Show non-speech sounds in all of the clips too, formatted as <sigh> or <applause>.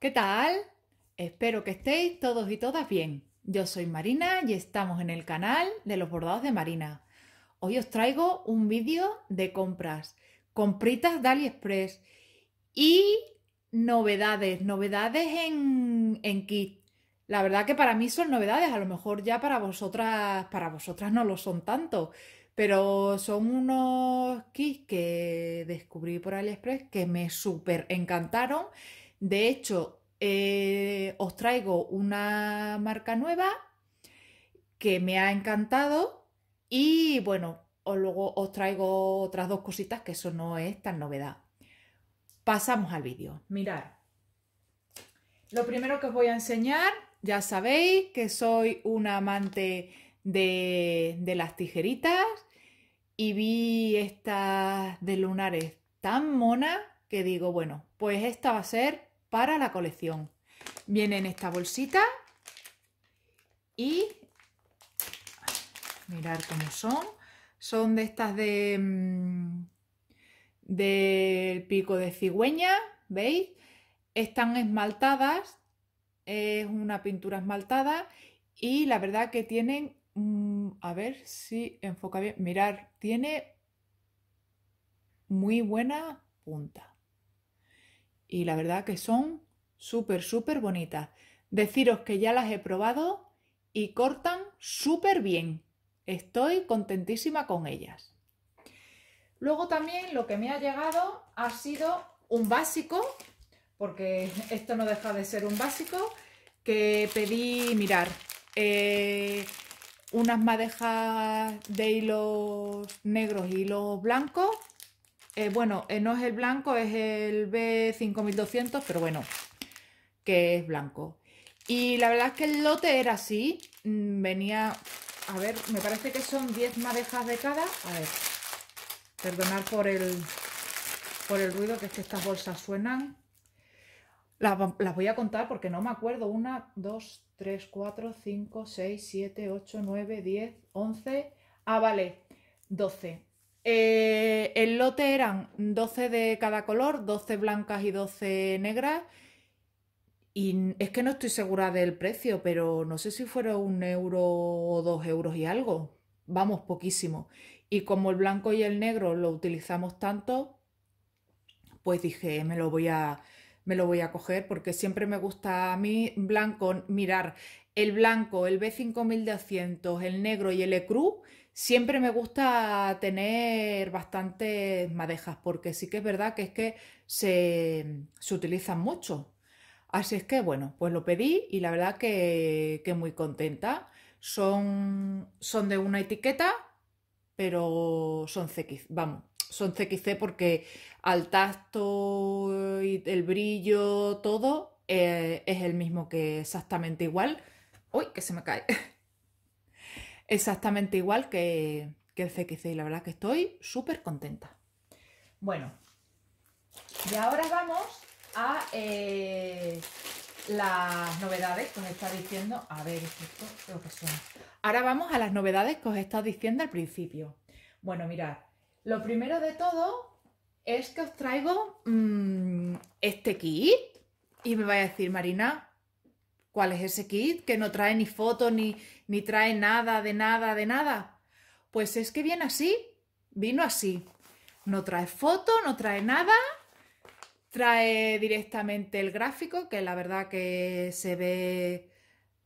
¿Qué tal? Espero que estéis todos y todas bien. Yo soy Marina y estamos en el canal de los bordados de Marina. Hoy os traigo un vídeo de compras, compritas de AliExpress y novedades, novedades en, en kit. La verdad que para mí son novedades, a lo mejor ya para vosotras, para vosotras no lo son tanto, pero son unos kits que descubrí por AliExpress que me súper encantaron de hecho, eh, os traigo una marca nueva que me ha encantado y bueno, luego os traigo otras dos cositas que eso no es tan novedad. Pasamos al vídeo. Mirad, lo primero que os voy a enseñar, ya sabéis que soy una amante de, de las tijeritas y vi estas de lunares tan mona que digo, bueno, pues esta va a ser para la colección. vienen esta bolsita y mirar cómo son. Son de estas de mm, del pico de cigüeña, ¿veis? Están esmaltadas, es una pintura esmaltada y la verdad que tienen, mm, a ver si enfoca bien, mirar, tiene muy buena punta y la verdad que son súper, súper bonitas. Deciros que ya las he probado y cortan súper bien. Estoy contentísima con ellas. Luego también lo que me ha llegado ha sido un básico, porque esto no deja de ser un básico, que pedí, mirar, eh, unas madejas de hilos negros y hilos blancos eh, bueno, eh, no es el blanco, es el B5200, pero bueno, que es blanco. Y la verdad es que el lote era así. Mm, venía, a ver, me parece que son 10 madejas de cada. A ver, perdonad por el, por el ruido que es que estas bolsas suenan. Las, las voy a contar porque no me acuerdo. 1, 2, 3, 4, 5, 6, 7, 8, 9, 10, 11. Ah, vale, 12. Eh, el lote eran 12 de cada color, 12 blancas y 12 negras. Y es que no estoy segura del precio, pero no sé si fueron un euro o dos euros y algo. Vamos, poquísimo. Y como el blanco y el negro lo utilizamos tanto, pues dije, me lo voy a, me lo voy a coger porque siempre me gusta a mí blanco mirar el blanco, el B5200, el negro y el ecru siempre me gusta tener bastantes madejas, porque sí que es verdad que es que se, utilizan mucho. Así es que bueno, pues lo pedí y la verdad que, muy contenta. Son, son de una etiqueta, pero son CX, vamos, son CXC porque al tacto y el brillo, todo eh, es el mismo que exactamente igual. Uy, que se me cae. <laughs> Exactamente igual que, el CQC y la verdad que estoy súper contenta. Bueno, y ahora vamos a eh, las novedades que os está diciendo. A ver, esto que son. Ahora vamos a las novedades que os está diciendo al principio. Bueno, mirad, lo primero de todo es que os traigo mm, este kit y me vais a decir, Marina, ¿Cuál es ese kit que no trae ni foto, ni, ni trae nada, de nada, de nada? Pues es que viene así, vino así. No trae foto, no trae nada, trae directamente el gráfico, que la verdad que se ve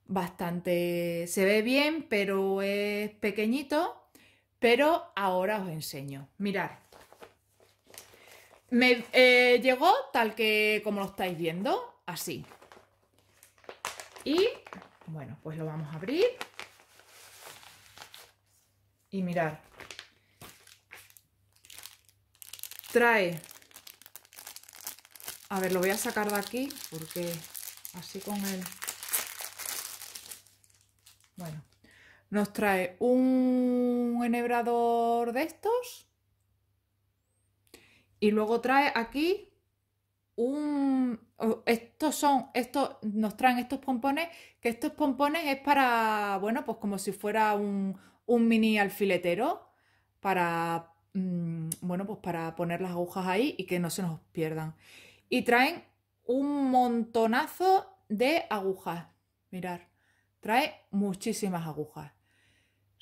bastante, se ve bien, pero es pequeñito. Pero ahora os enseño. Mirad. Me eh, llegó tal que como lo estáis viendo, así. Y bueno, pues lo vamos a abrir. Y mirar. Trae. A ver, lo voy a sacar de aquí porque así con él, Bueno, nos trae un enhebrador de estos. Y luego trae aquí estos son, estos, nos traen estos pompones, que estos pompones es para, bueno, pues como si fuera un, mini alfiletero para, mm, bueno, pues para poner las agujas ahí y que no se nos pierdan. Y traen un montonazo de agujas. Mirar, trae muchísimas agujas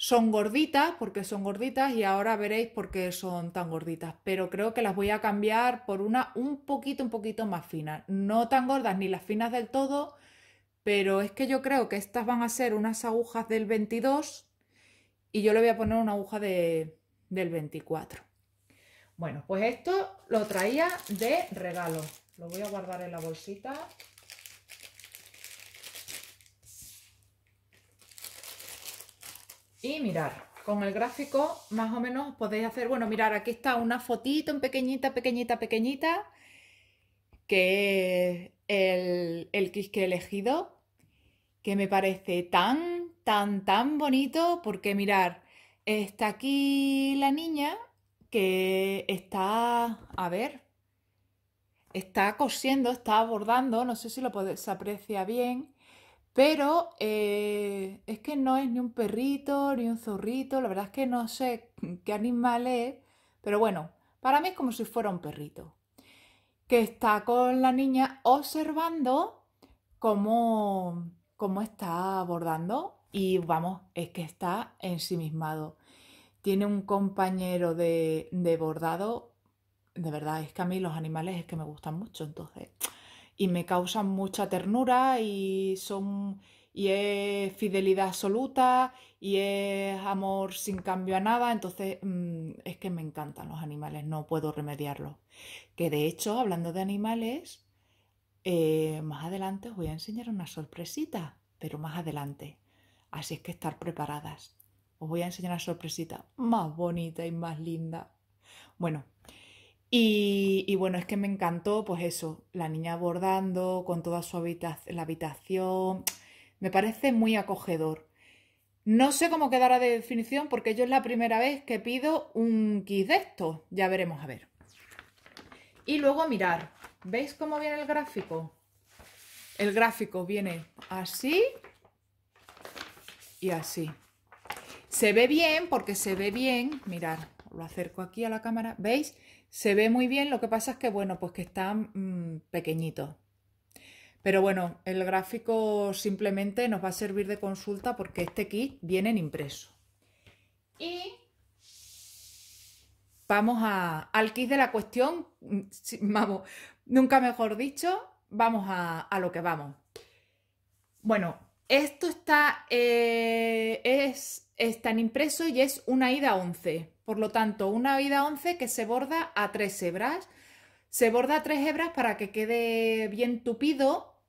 son gorditas, porque son gorditas y ahora veréis por qué son tan gorditas, pero creo que las voy a cambiar por una un poquito, un poquito más fina. no tan gordas ni las finas del todo, pero es que yo creo que estas van a ser unas agujas del 22 y yo le voy a poner una aguja del 24. Bueno, pues esto lo traía de regalo. Lo voy a guardar en la bolsita y mirar. Con el gráfico más o menos podéis hacer, bueno, mirar, aquí está una fotito en pequeñita, pequeñita, pequeñita, que es el, el que he elegido, que me parece tan, tan, tan bonito, porque mirar, está aquí la niña que está, a ver, está cosiendo, está bordando. no sé si lo se aprecia bien, pero eh, es que no es ni un perrito, ni un zorrito, la verdad es que no sé qué animal es, pero bueno, para mí es como si fuera un perrito, que está con la niña observando cómo, está bordando. y vamos, es que está ensimismado. Tiene un compañero de bordado, de verdad, es que a mí los animales es que me gustan mucho, entonces y me causan mucha ternura y son y es fidelidad absoluta y es amor sin cambio a nada, entonces mm, es que me encantan los animales, no puedo remediarlo. Que de hecho, hablando de animales, eh, más adelante os voy a enseñar una sorpresita, pero más adelante. Así es que estar preparadas. Os voy a enseñar una sorpresita más bonita y más linda. Bueno, y, bueno, es que me encantó, pues eso, la niña bordando con toda su habitación, la habitación. Me parece muy acogedor. No sé cómo quedará de definición porque yo es la primera vez que pido un kit de esto. Ya veremos a ver. Y luego mirar, ¿veis cómo viene el gráfico? El gráfico viene así y así. Se ve bien porque se ve bien, mirar, lo acerco aquí a la cámara, ¿veis? Se ve muy bien, lo que pasa es que, bueno, pues que están mm, pequeñitos. Pero bueno, el gráfico simplemente nos va a servir de consulta porque este kit viene en impreso. Y vamos a, al kit de la cuestión, mm, vamos, nunca mejor dicho, vamos a, lo que vamos. Bueno, esto está, eh, es están impreso y es una ida 11. Por lo tanto, una ida 11 que se borda a tres hebras. Se borda a tres hebras para que quede bien tupido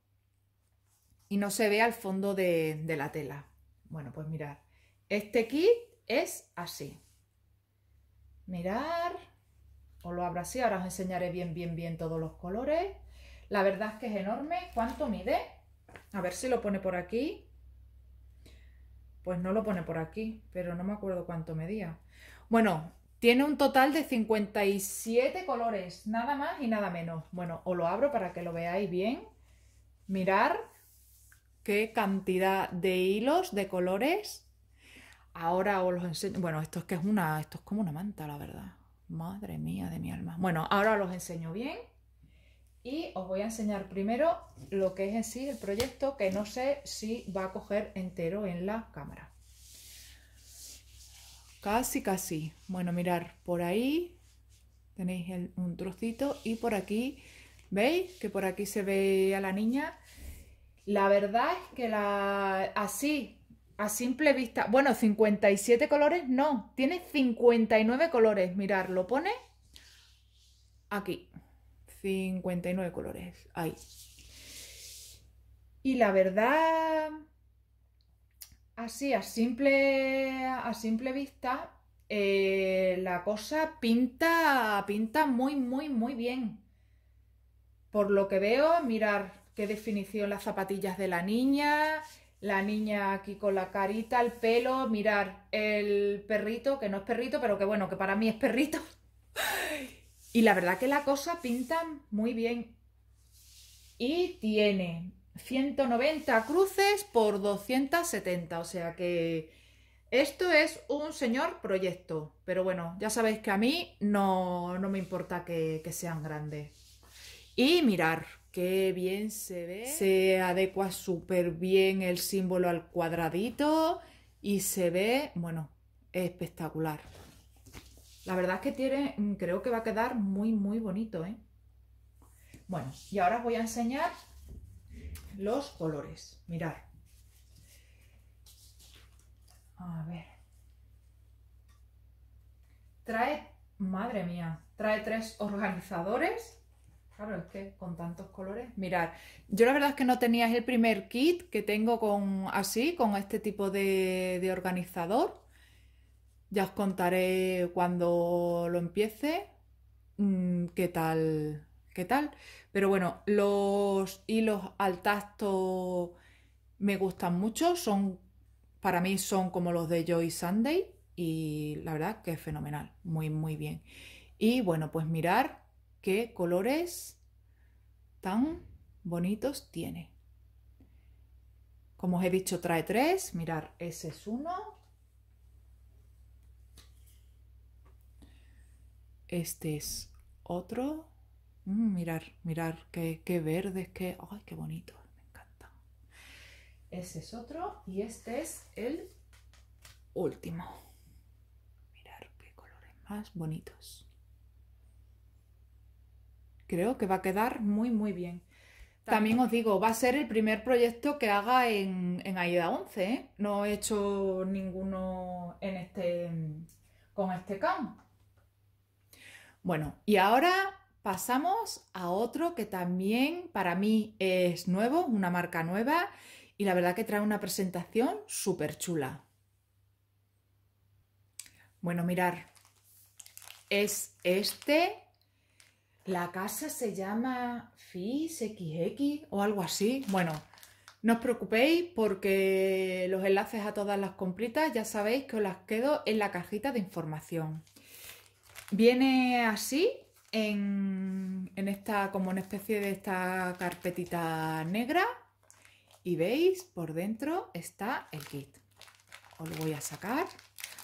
y no se vea el fondo de, la tela. Bueno, pues mirad, este kit es así. Mirar, os lo abro así, ahora os enseñaré bien, bien, bien todos los colores. La verdad es que es enorme. ¿Cuánto mide? A ver si lo pone por aquí. Pues no lo pone por aquí, pero no me acuerdo cuánto medía. Bueno, tiene un total de 57 colores, nada más y nada menos. Bueno, os lo abro para que lo veáis bien. Mirar qué cantidad de hilos, de colores. Ahora os los enseño. Bueno, esto es que es una. Esto es como una manta, la verdad. Madre mía de mi alma. Bueno, ahora os los enseño bien y os voy a enseñar primero lo que es en sí el proyecto que no sé si va a coger entero en la cámara. Casi, casi. Bueno, mirar por ahí tenéis un trocito y por aquí, ¿veis? Que por aquí se ve a la niña. La verdad es que la así, a simple vista, bueno, 57 colores, no, tiene 59 colores. Mirar, lo pone aquí. 59 colores hay. Y la verdad, así a simple, a simple vista, eh, la cosa pinta, pinta muy, muy, muy bien. Por lo que veo, mirar qué definición las zapatillas de la niña, la niña aquí con la carita, el pelo, mirar el perrito, que no es perrito, pero que bueno, que para mí es perrito. Y la verdad que la cosa pinta muy bien. Y tiene 190 cruces por 270, o sea que esto es un señor proyecto. Pero bueno, ya sabéis que a mí no, no me importa que, que sean grandes. Y mirar, qué bien se ve. Se adecua súper bien el símbolo al cuadradito y se ve, bueno, espectacular. La verdad es que tiene, mm, creo que va a quedar muy, muy bonito, ¿eh? Bueno, y ahora os voy a enseñar los colores. Mirad. A ver. Trae, madre mía, trae tres organizadores. Claro, es que con tantos colores. Mirad, yo la verdad es que no tenía el primer kit que tengo con así, con este tipo de, de organizador. Ya os contaré cuando lo empiece mm, qué tal, qué tal. Pero bueno, los hilos al tacto me gustan mucho, son para mí son como los de Joy Sunday y la verdad que es fenomenal, muy muy bien. Y bueno, pues mirar qué colores tan bonitos tiene. Como os he dicho, trae tres. Mirar, ese es uno, Este es otro. Mm, mirar, mirar, qué, qué verdes, qué... ¡Ay, qué bonito! Me encanta. Ese es otro y este es el último. Mirar qué colores más bonitos. Creo que va a quedar muy, muy bien. También os digo, va a ser el primer proyecto que haga en, AIDA 11. ¿eh? No he hecho ninguno en este, mm, con este CAM. Bueno, y ahora pasamos a otro que también para mí es nuevo, una marca nueva, y la verdad que trae una presentación súper chula. Bueno, mirar, es este. La casa se llama XX o algo así. Bueno, no os preocupéis porque los enlaces a todas las compritas ya sabéis que os las quedo en la cajita de información. Viene así en, esta, como una especie de esta carpetita negra. Y veis, por dentro está el kit. Os lo voy a sacar.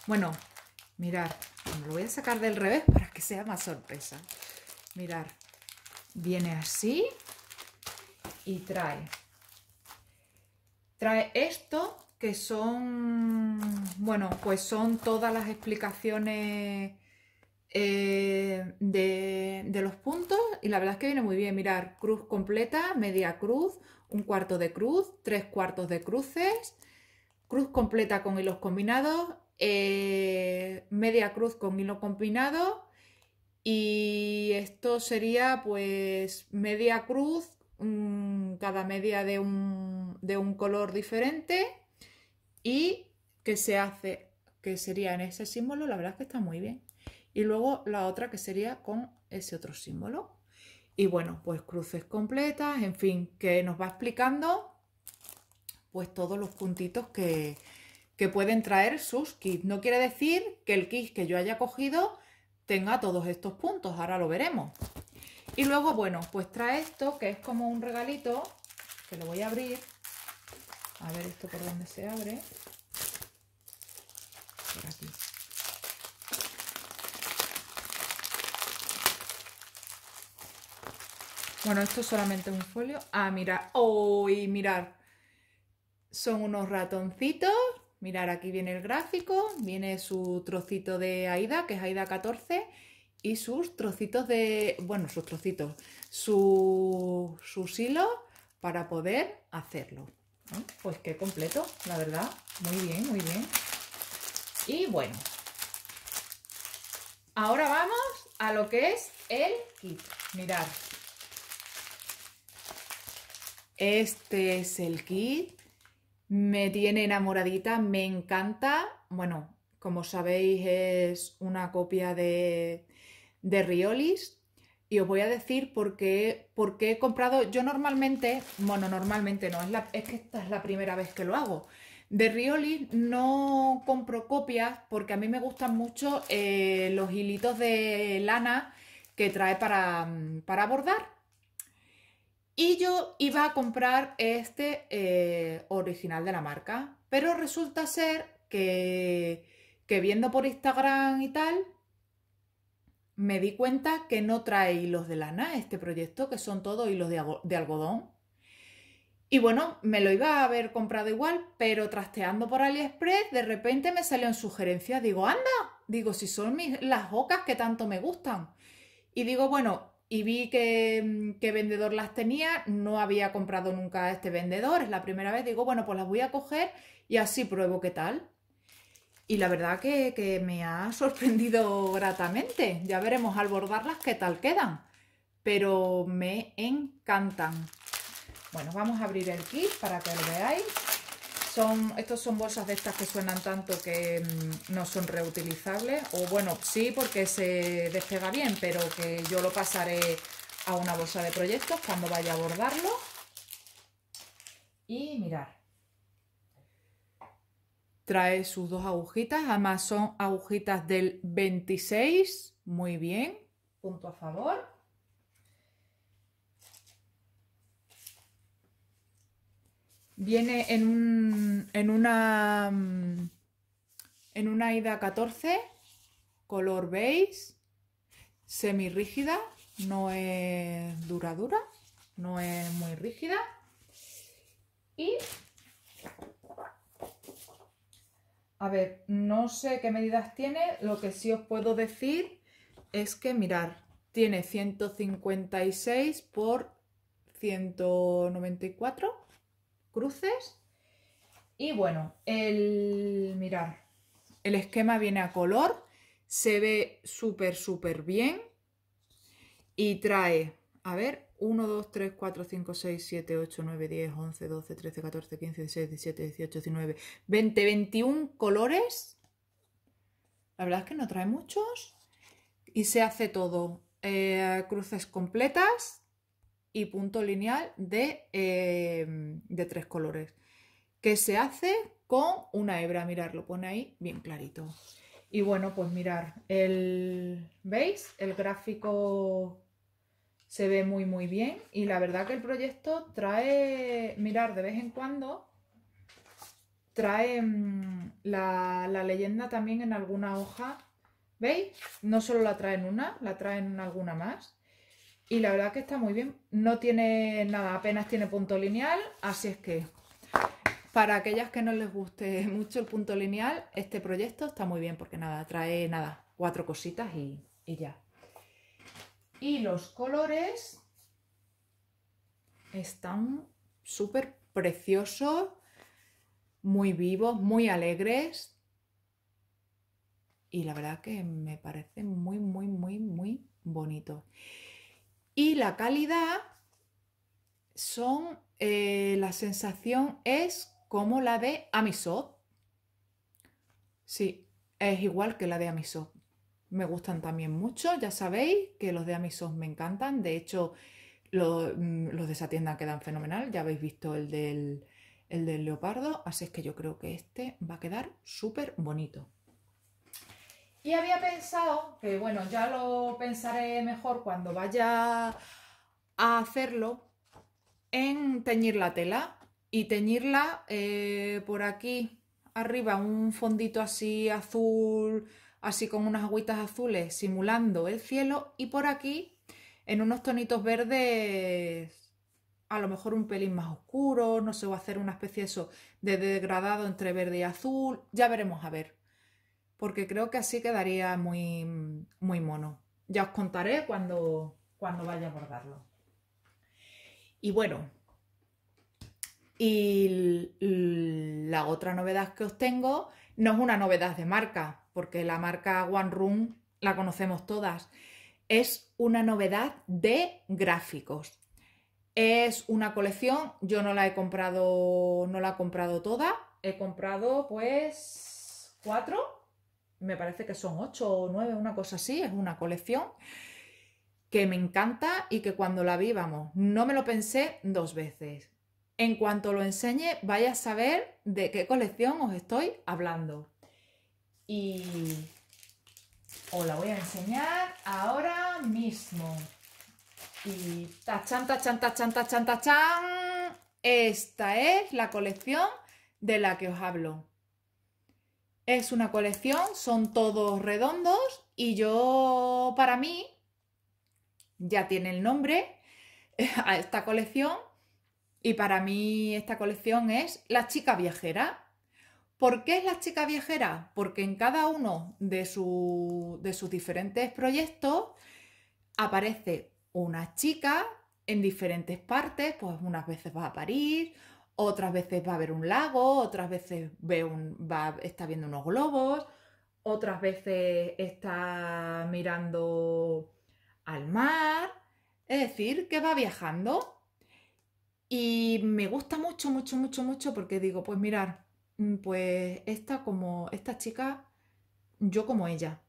Bueno, mirad, lo voy a sacar del revés para que sea más sorpresa. Mirad, viene así y trae. Trae esto que son, bueno, pues son todas las explicaciones eh, de, los puntos y la verdad es que viene muy bien. Mirar, cruz completa, media cruz, un cuarto de cruz, tres cuartos de cruces, cruz completa con hilos combinados, eh, media cruz con hilo combinado y esto sería pues media cruz, mm, cada media de un, de un color diferente y que se hace, que sería en ese símbolo, la verdad es que está muy bien y luego la otra que sería con ese otro símbolo. Y bueno, pues cruces completas, en fin, que nos va explicando pues todos los puntitos que, que pueden traer sus kits. No quiere decir que el kit que yo haya cogido tenga todos estos puntos, ahora lo veremos. Y luego, bueno, pues trae esto que es como un regalito, que lo voy a abrir. A ver esto por dónde se abre. Bueno, esto es solamente un folio. Ah, mirar. ¡Uy, mirad! mirar. Son unos ratoncitos. Mirar, aquí viene el gráfico. Viene su trocito de AIDA, que es AIDA 14. Y sus trocitos de. Bueno, sus trocitos. sus hilos para poder hacerlo. Pues qué completo, la verdad. Muy bien, muy bien. Y bueno. Ahora vamos a lo que es el kit. Mirad. Este es el kit. Me tiene enamoradita, me encanta. Bueno, como sabéis es una copia de, de Riolis. Y os voy a decir por qué, he comprado... Yo normalmente, bueno, normalmente no, es, la, es que esta es la primera vez que lo hago. De Riolis no compro copias porque a mí me gustan mucho eh, los hilitos de lana que trae para, para bordar. Y yo iba a comprar este eh, original de la marca, pero resulta ser que, viendo por Instagram y tal, me di cuenta que no trae hilos de lana este proyecto, que son todos hilos de, algodón. Y bueno, me lo iba a haber comprado igual, pero trasteando por AliExpress, de repente me salió en sugerencias. Digo, anda, digo, si son mis, las bocas que tanto me gustan. Y digo, bueno, y vi que, mm, vendedor las tenía, no había comprado nunca a este vendedor, es la primera vez, digo, bueno, pues las voy a coger y así pruebo qué tal. Y la verdad que, que me ha sorprendido gratamente, ya veremos al bordarlas qué tal quedan, pero me encantan. Bueno, vamos a abrir el kit para que lo veáis estos son bolsas de estas que suenan tanto que mm, no son reutilizables. O bueno, sí, porque se despega bien, pero que yo lo pasaré a una bolsa de proyectos cuando vaya a bordarlo. Y mirar. Trae sus dos agujitas, además son agujitas del 26. Muy bien, punto a favor. viene en, un, en una mm, en una ida 14 color beige semi rígida no es dura dura no es muy rígida y a ver, no sé qué medidas tiene, lo que sí os puedo decir es que mirar, tiene 156 por 194 cruces. Y bueno, el mirar, el esquema viene a color, se ve súper, súper bien y trae, a ver, 1, 2, 3, 4, 5, 6, 7, 8, 9, 10, 11, 12, 13, 14, 15, 16, 17, 18, 19, 20, 21 colores. La verdad es que no trae muchos. Y se hace todo. Eh, cruces completas, y punto lineal em, de, tres colores, que se hace con una hebra, mirar, lo pone ahí bien clarito. Y bueno, pues mirar, el, ¿veis? El gráfico se ve muy muy bien y la verdad que el proyecto trae, mirar de vez en cuando, trae mm, la, la, leyenda también en alguna hoja, ¿veis? No solo la traen una, la traen alguna más y la verdad que está muy bien. No tiene nada, apenas tiene punto lineal, así es que para aquellas que no les guste <laughs> mucho el punto lineal, este proyecto está muy bien porque nada, trae nada, cuatro cositas y, ya. Y los colores están súper preciosos, muy vivos, muy alegres. Y la verdad que me parece muy, muy, muy, muy bonito. Y la calidad son, eh, la sensación es como la de Amisot. Sí, es igual que la de Amisot. Me gustan también mucho, ya sabéis que los de Amisot me encantan. De hecho, mm, los, de esa tienda quedan fenomenal. Ya habéis visto el del, el del leopardo, así es que yo creo que este va a quedar súper bonito. Y había pensado, que bueno, ya lo pensaré mejor cuando vaya a hacerlo, en teñir la tela y teñirla eh, por aquí arriba, un fondito así azul, así con unas agüitas azules simulando el cielo y por aquí en unos tonitos verdes a lo mejor un pelín más oscuro, no sé, a hacer una especie de eso de degradado entre verde y azul, ya veremos a ver porque creo que así quedaría muy, mono. Ya os contaré cuando, cuando vaya a bordarlo. Y bueno, y la otra novedad que os tengo no es una novedad de marca, porque la marca One Room la conocemos todas. Es una novedad de gráficos. Es una colección, yo no la he comprado, no la he comprado toda, he comprado pues cuatro me parece que son ocho o nueve, una cosa así, es una colección que me encanta y que cuando la vi, vamos, no me lo pensé dos veces. En cuanto lo enseñe, vaya a saber de qué colección os estoy hablando. Y os la voy a enseñar ahora mismo. Y tachan, tachan, tachan, tachan, tachan. Esta es la colección de la que os hablo. Es una colección, son todos redondos y yo, para mí, ya tiene el nombre <laughs> a esta colección y para mí esta colección es La chica viajera. ¿Por qué es La chica viajera? Porque en cada uno de, de sus diferentes proyectos aparece una chica en diferentes partes, pues unas veces va a París, otras veces va a ver un lago, otras veces ve un, está viendo unos globos, otras veces está mirando al mar, es decir, que va viajando. Y me gusta mucho, mucho, mucho, mucho porque digo, pues mirar, mm, pues esta como esta chica, yo como ella,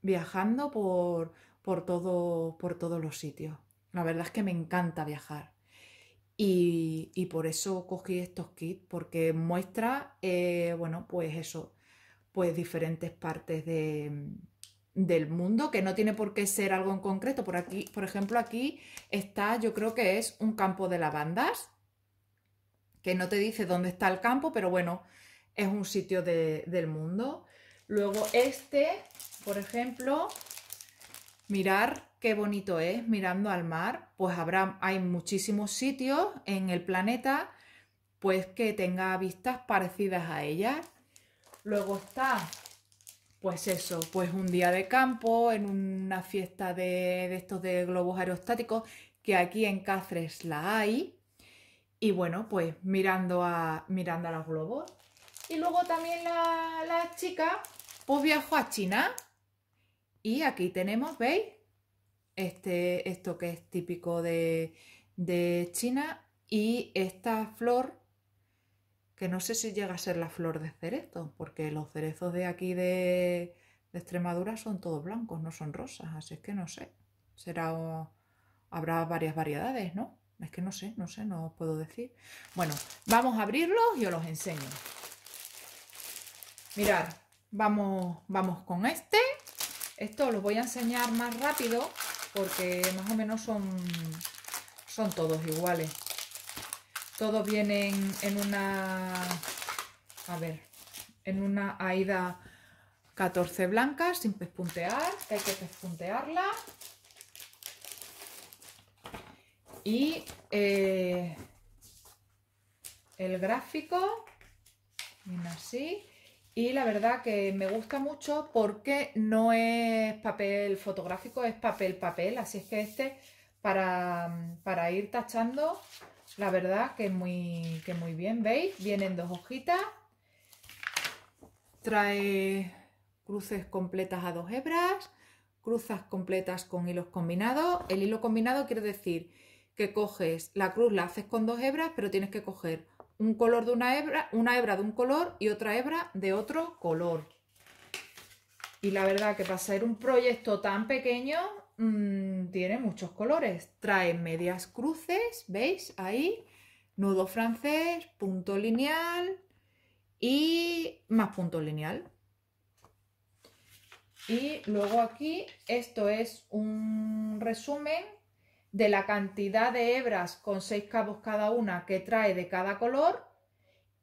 viajando por, por, todo, por todos los sitios. La verdad es que me encanta viajar. Y, por eso cogí estos kits, porque muestra, eh, bueno, pues eso, pues diferentes partes del mundo, que no tiene por qué ser algo en concreto. Por aquí, por ejemplo, aquí está, yo creo que es un campo de lavandas, que no te dice dónde está el campo, pero bueno, es un sitio del mundo. Luego este, por ejemplo, mirar qué bonito es mirando al mar, pues habrá, hay muchísimos sitios en el planeta pues que tenga vistas parecidas a ellas. Luego está, pues eso, pues un día de campo, en una fiesta de, estos de globos aerostáticos, que aquí en Cáceres la hay. Y bueno, pues mirando a, mirando a los globos. Y luego también la, la chica, pues viajó a China. Y aquí tenemos, ¿veis? este, esto que es típico de, China y esta flor que no sé si llega a ser la flor de cerezo, porque los cerezos de aquí de, Extremadura son todos blancos, no son rosas, así es que no sé. Será habrá varias variedades, ¿no? Es que no sé, no sé, no puedo decir. Bueno, vamos a abrirlos y os los enseño. Mirad, vamos, vamos con este. Esto lo voy a enseñar más rápido porque más o menos son, son todos iguales. Todos vienen en una, a ver, en una aida 14 blancas sin pespuntear, hay que pespuntearla. Y eh, el gráfico, viene así, y la verdad que me gusta mucho porque no es papel fotográfico, es papel papel, así es que este para, ir tachando, la verdad que muy, que muy bien, ¿veis? Vienen dos hojitas, trae cruces completas a dos hebras, cruzas completas con hilos combinados. El hilo combinado quiere decir que coges la cruz, la haces con dos hebras, pero tienes que coger un color de una hebra, una hebra de un color y otra hebra de otro color. Y la verdad que para ser un proyecto tan pequeño mm, tiene muchos colores. Trae medias cruces, ¿veis? Ahí, nudo francés, punto lineal y más punto lineal. Y luego aquí, esto es un resumen de la cantidad de hebras con seis cabos cada una que trae de cada color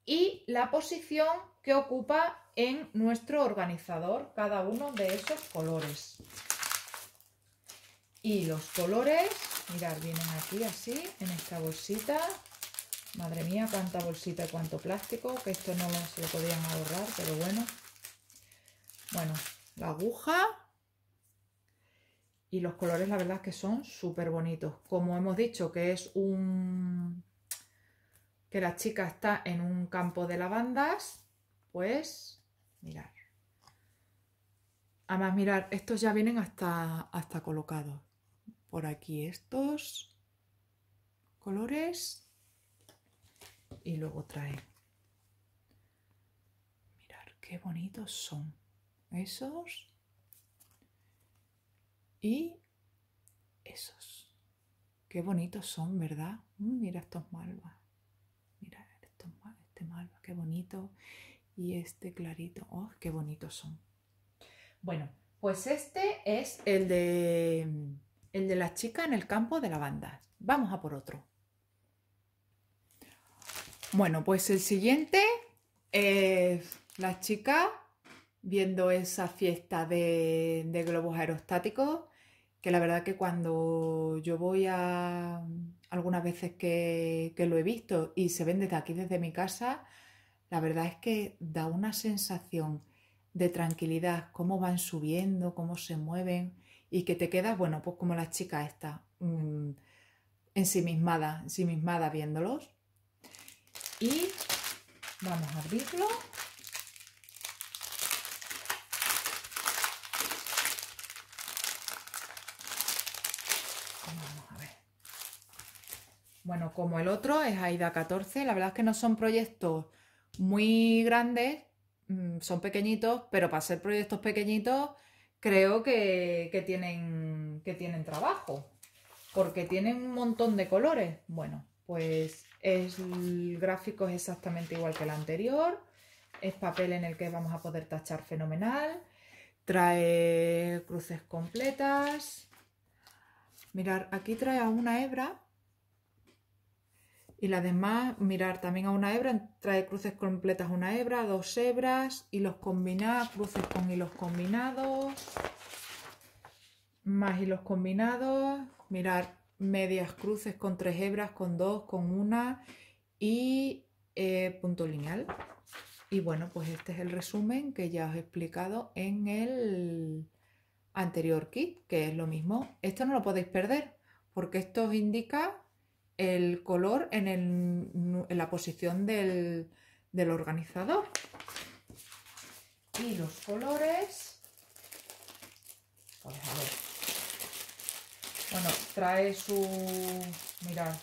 y la posición que ocupa en nuestro organizador cada uno de esos colores. Y los colores, mirad, vienen aquí así, en esta bolsita. Madre mía, cuánta bolsita y cuánto plástico, que esto no se lo podían ahorrar, pero bueno. Bueno, la aguja, y los colores, la verdad, es que son súper bonitos. Como hemos dicho, que es un... que la chica está en un campo de lavandas, pues, mirar. Además, mirar, estos ya vienen hasta, hasta colocados. Por aquí estos colores. Y luego trae. Mirar qué bonitos son. Esos y esos. Qué bonitos son, ¿verdad? Mm, mira estos malvas. Mira estos, este malva, qué bonito. Y este clarito. ¡Oh, qué bonitos son! Bueno, pues este es el de, el de la chica en el campo de lavanda. Vamos a por otro. Bueno, pues el siguiente es la chica viendo esa fiesta de globos aerostáticos que la verdad que cuando yo voy a mm, algunas veces que, lo he visto y se ven desde aquí, desde mi casa, la verdad es que da una sensación de tranquilidad, cómo van subiendo, cómo se mueven y que te quedas, bueno, pues como la chica está mm, ensimismada, ensimismada viéndolos. Y vamos a abrirlo. Bueno, como el otro es AIDA 14, la verdad es que no son proyectos muy grandes, mm, son pequeñitos, pero para ser proyectos pequeñitos creo que, tienen, que tienen trabajo, porque tienen un montón de colores. Bueno, pues el gráfico es exactamente igual que el anterior, es papel en el que vamos a poder tachar fenomenal, trae cruces completas, Mirar, aquí trae a una hebra y la demás, mirar también a una hebra, trae cruces completas una hebra, dos hebras, hilos combinados, cruces con hilos combinados, más hilos combinados, mirar medias cruces con tres hebras, con dos, con una y eh, punto lineal. Y bueno, pues este es el resumen que ya os he explicado en el anterior kit, que es lo mismo. Esto no lo podéis perder porque esto os indica el color en, la posición del, del organizador. Y los colores... Pues, bueno, trae su... Mirad,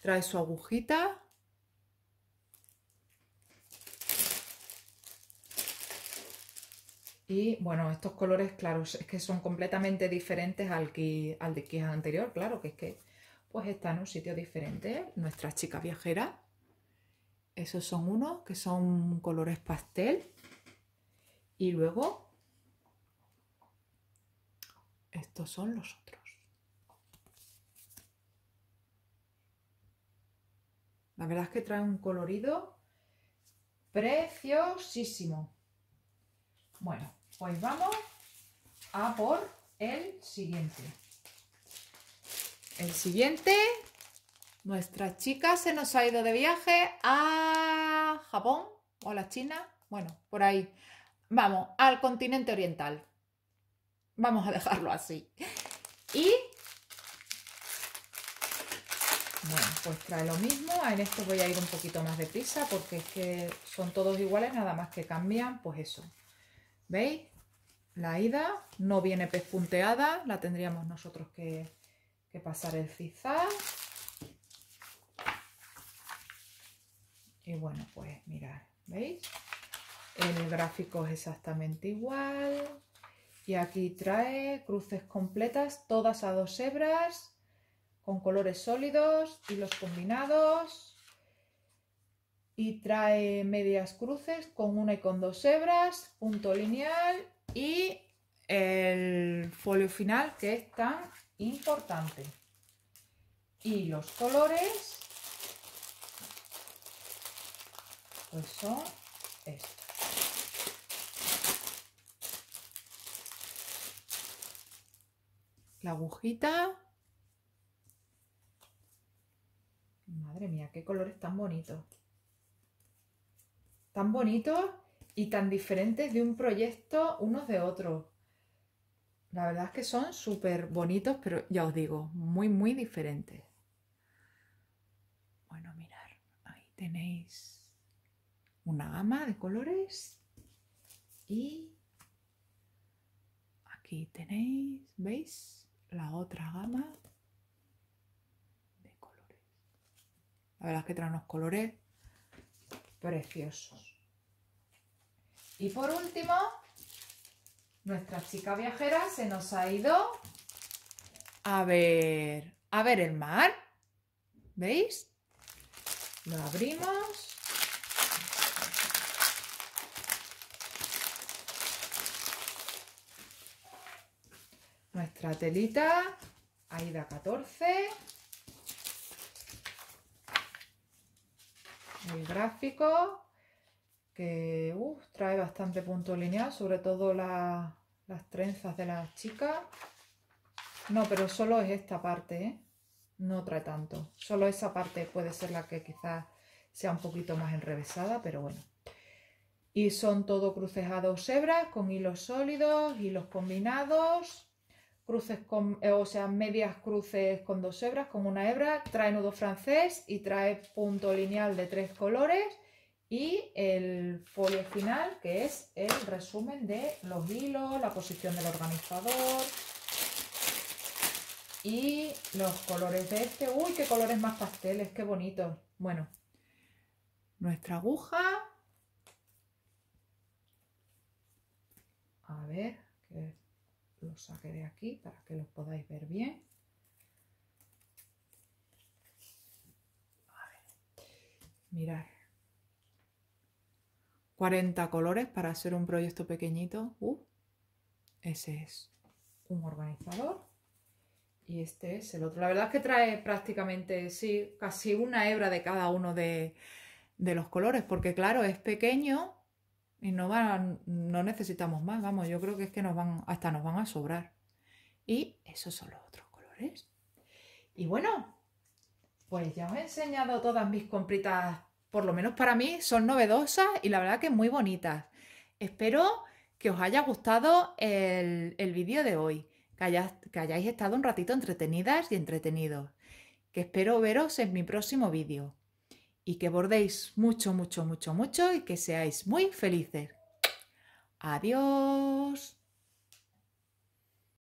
trae su agujita Y bueno, estos colores, claro, es que son completamente diferentes al, que, al de que anterior, claro, que es que pues está en un sitio diferente. Nuestra chica viajera. esos son unos que son colores pastel. Y luego, estos son los otros. La verdad es que trae un colorido preciosísimo. Bueno, pues vamos a por el siguiente. El siguiente, nuestra chica se nos ha ido de viaje a Japón o a la China, bueno, por ahí. Vamos, al continente oriental. Vamos a dejarlo así. Y bueno, pues trae lo mismo. En esto voy a ir un poquito más deprisa porque es que son todos iguales, nada más que cambian, pues eso, ¿Veis? La ida no viene punteada, la tendríamos nosotros que, pasar el cizar, Y bueno, pues mirad, ¿veis? El gráfico es exactamente igual. Y aquí trae cruces completas, todas a dos hebras, con colores sólidos, y los combinados, y trae medias cruces con una y con dos hebras, punto lineal y el folio final que es tan importante. Y los colores pues son estos. La agujita. Madre mía, qué colores tan bonitos tan bonitos y tan diferentes de un proyecto unos de otros. La verdad es que son súper bonitos, pero ya os digo, muy, muy diferentes. Bueno, mirar, ahí tenéis una gama de colores y aquí tenéis, ¿veis? La otra gama de colores. La verdad es que trae unos colores preciosos. Y por último, nuestra chica viajera se nos ha ido a ver, a ver el mar. ¿Veis? Lo abrimos. Nuestra telita, a 14. el gráfico que trae bastante punto lineal, sobre todo las trenzas de las chicas. No, pero solo es esta parte, ¿eh? no trae tanto. Solo esa parte puede ser la que quizás sea un poquito más enrevesada, pero bueno. Y son todo crucejados hebras con hilos sólidos, hilos combinados cruces con, eh, o sea, medias cruces con dos hebras, con una hebra, trae nudo francés y trae punto lineal de tres colores y el folio final que es el resumen de los hilos, la posición del organizador y los colores de este. ¡Uy, qué colores más pasteles! ¡Qué bonito! Bueno, nuestra aguja. A ver, lo saqué de aquí para que los podáis ver bien. A 40 colores para hacer un proyecto pequeñito. Uh, ese es un organizador. Y este es el otro. La verdad es que trae prácticamente, sí, casi una hebra de cada uno de los colores, porque claro, es pequeño y no, van, no necesitamos más, vamos, yo creo que es que van, hasta nos van a sobrar. Y esos son los otros colores. Y bueno, pues ya os he enseñado todas mis compritas, por lo menos para mí, son novedosas y la verdad que muy bonitas. Espero que os haya gustado el, el vídeo de hoy, que hayáis estado un ratito entretenidas y entretenidos, que espero veros en mi próximo vídeo y que bordéis mucho, mucho, mucho, mucho y que seáis muy felices. Adiós.